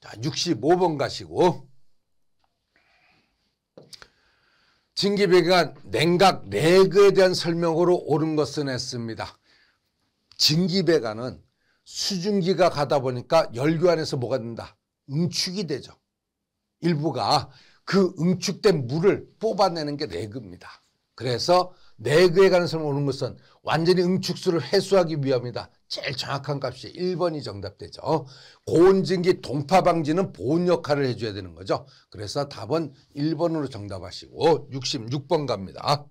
자, 65번 가시고 진기배관 냉각 내그에 네 대한 설명으로 옳은 것은 했습니다. 진기배관은 수증기가 가다 보니까 열교 안에서 뭐가 된다? 응축이 되죠. 일부가 그 응축된 물을 뽑아내는 게 내그입니다. 네 그래서 내그에 가는 사람 오는 것은 완전히 응축수를 해소하기 위함이다. 제일 정확한 값이 1번이 정답되죠. 고온증기 동파 방지는 보온 역할을 해줘야 되는 거죠. 그래서 답은 1번으로 정답하시고 66번 갑니다.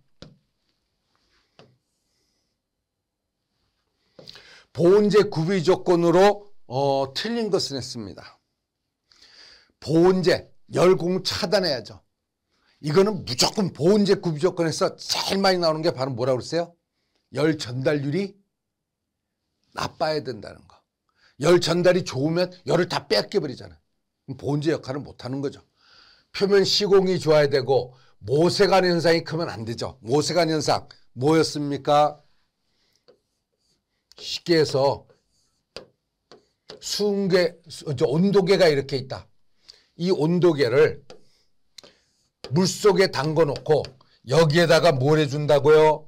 보온제 구비 조건으로 어, 틀린 것은 했습니다. 보온제 열공 차단해야죠. 이거는 무조건 보온제 구비조건에서 제일 많이 나오는 게 바로 뭐라고 그랬어요? 열 전달률이 나빠야 된다는 거. 열 전달이 좋으면 열을 다뺏겨버리잖아 보온제 역할을 못하는 거죠. 표면 시공이 좋아야 되고 모세관 현상이 크면 안 되죠. 모세관 현상 뭐였습니까? 쉽게 해서 수은계 온도계가 이렇게 있다. 이 온도계를 물속에 담궈 놓고 여기에다가 뭘 해준다고요?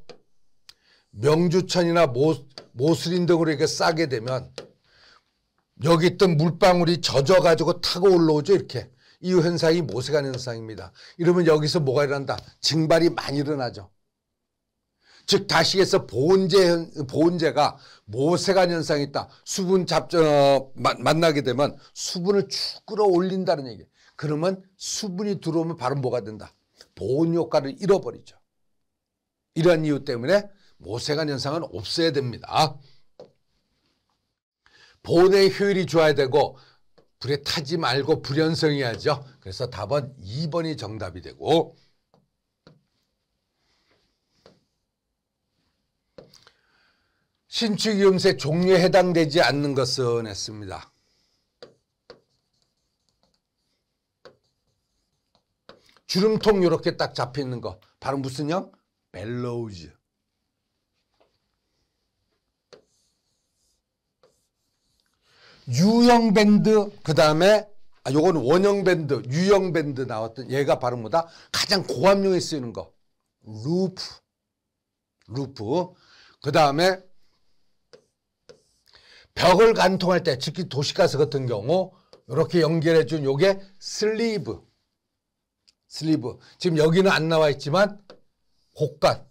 명주천이나 모, 모슬인 등으로 이렇게 싸게 되면 여기 있던 물방울이 젖어가지고 타고 올라오죠 이렇게 이 현상이 모세관 현상입니다 이러면 여기서 뭐가 일어난다 증발이 많이 일어나죠 즉 다시 해서 보온제, 보온제가 모세관 현상이 있다 수분 잡, 어, 만나게 되면 수분을 쭉 끌어올린다는 얘기예요 그러면 수분이 들어오면 바로 뭐가 된다? 보온 효과를 잃어버리죠. 이런 이유 때문에 모세관 현상은 없어야 됩니다. 보온의 효율이 좋아야 되고 불에 타지 말고 불연성이야죠. 그래서 답은 2번이 정답이 되고 신축이음세 종류에 해당되지 않는 것은 했습니다. 주름통 이렇게 딱 잡혀 있는 거. 바로 무슨 형? 벨로우즈. 유형 밴드 그다음에 아 요거는 원형 밴드, 유형 밴드 나왔던 얘가 바로 뭐다? 가장 고압용에 쓰이는 거. 루프. 루프. 그다음에 벽을 관통할 때 특히 도시가스 같은 경우 이렇게 연결해 준 요게 슬리브. 슬리브. 지금 여기는 안 나와 있지만 곡간.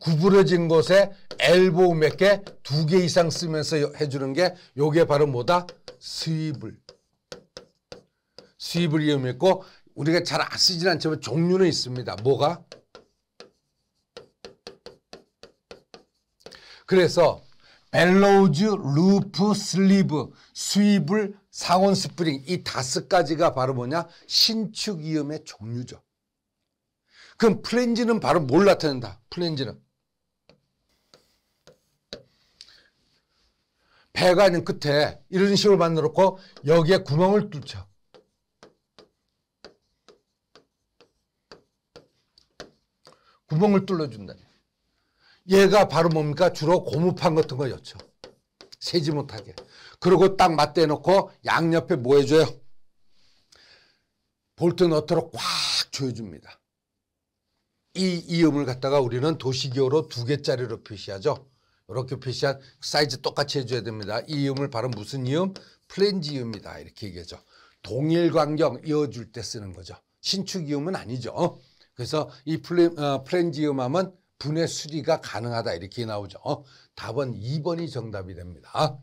구부러진 곳에 엘보우 몇 개, 두 개 이상 쓰면서 해주는 게 요게 바로 뭐다? 스윕을. 스윕을 이용했고 우리가 잘 쓰진 않지만 종류는 있습니다. 뭐가? 그래서 벨로우즈, 루프, 슬리브, 스위블, 상온 스프링 이 다섯 가지가 바로 뭐냐? 신축 이음의 종류죠. 그럼 플랜지는 바로 뭘 나타낸다? 플랜지는 배가 있는 끝에 이런 식으로 만들어 놓고 여기에 구멍을 뚫죠. 구멍을 뚫어준다. 얘가 바로 뭡니까? 주로 고무판 같은 거 였죠. 세지 못하게. 그리고 딱 맞대놓고 양옆에 뭐 해줘요? 볼트 넣도록 꽉 조여줍니다. 이 이음을 갖다가 우리는 도시기호로 두 개짜리로 표시하죠. 이렇게 표시한 사이즈 똑같이 해줘야 됩니다. 이 이음을 바로 무슨 이음? 플랜지 이음이다. 이렇게 얘기하죠. 동일 광경 이어줄 때 쓰는 거죠. 신축 이음은 아니죠. 그래서 이 플랜, 어, 플랜지 이음 하면 분해 수리가 가능하다 이렇게 나오죠. 어? 답은 2번이 정답이 됩니다.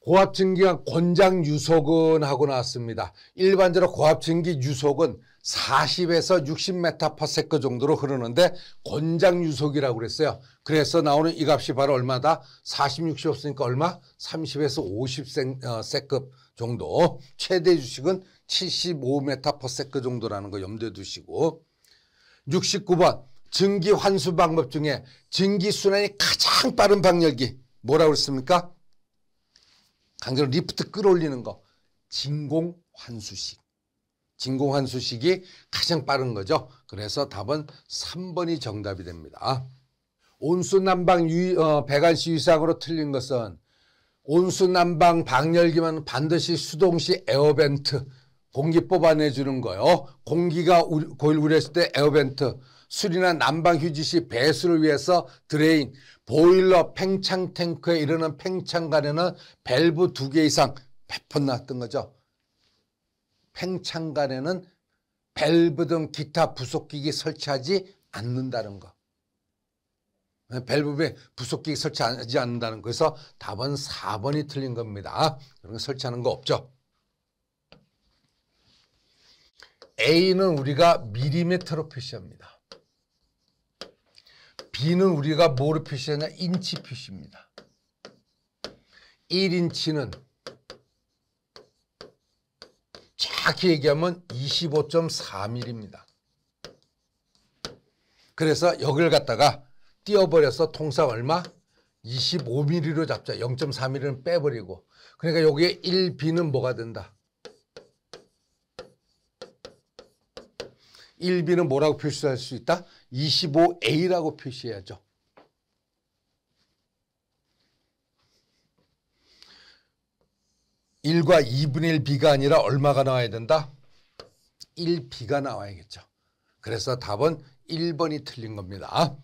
고압증기가 권장 유속은 하고 나왔습니다. 일반적으로 고압증기 유속은 40에서 60m/s 정도로 흐르는데 권장 유속이라고 그랬어요. 그래서 나오는 이 값이 바로 얼마다? 40, 60 없으니까 얼마? 30에서 50세급 어, 정도. 최대 주식은 75m/s 정도라는 거 염두에 두시고 69번 증기 환수 방법 중에 증기 순환이 가장 빠른 방열기 뭐라고 그랬습니까? 강제로 리프트 끌어올리는 거 진공 환수식. 진공 환수식이 가장 빠른 거죠. 그래서 답은 3번이 정답이 됩니다. 온수 난방 어, 배관시 유상으로 틀린 것은 온수 난방 방열기만 반드시 수동시 에어벤트 공기 뽑아내주는 거요. 공기가 고일 우려했을 때 에어벤트 수리나 난방 휴지 시 배수를 위해서 드레인, 보일러, 팽창 탱크에 이르는 팽창간에는 밸브 두 개 이상 베풀놨던 거죠. 팽창간에는 밸브 등 기타 부속기기 설치하지 않는다는 거. 네, 밸브에 부속기기 설치하지 않는다는 거. 그래서 답은 4번이 틀린 겁니다. 그런 거 설치하는 거 없죠. A는 우리가 밀리미터로 표시합니다. B는 우리가 뭐로 표시하냐? 인치 표시입니다. 1인치는 정확히 얘기하면 25.4mm입니다. 그래서 여기를 갖다가 띄어버려서 통상 얼마? 25mm로 잡자. 0.4mm는 빼버리고. 그러니까 여기에 1B는 뭐가 된다? 1B는 뭐라고 표시할 수 있다? 25A라고 표시해야죠. 1과2분의1비가 아니라 얼마가 나와야 된다? 1비가 나와야겠죠. 그래서 답은 1번이 틀린 겁니다.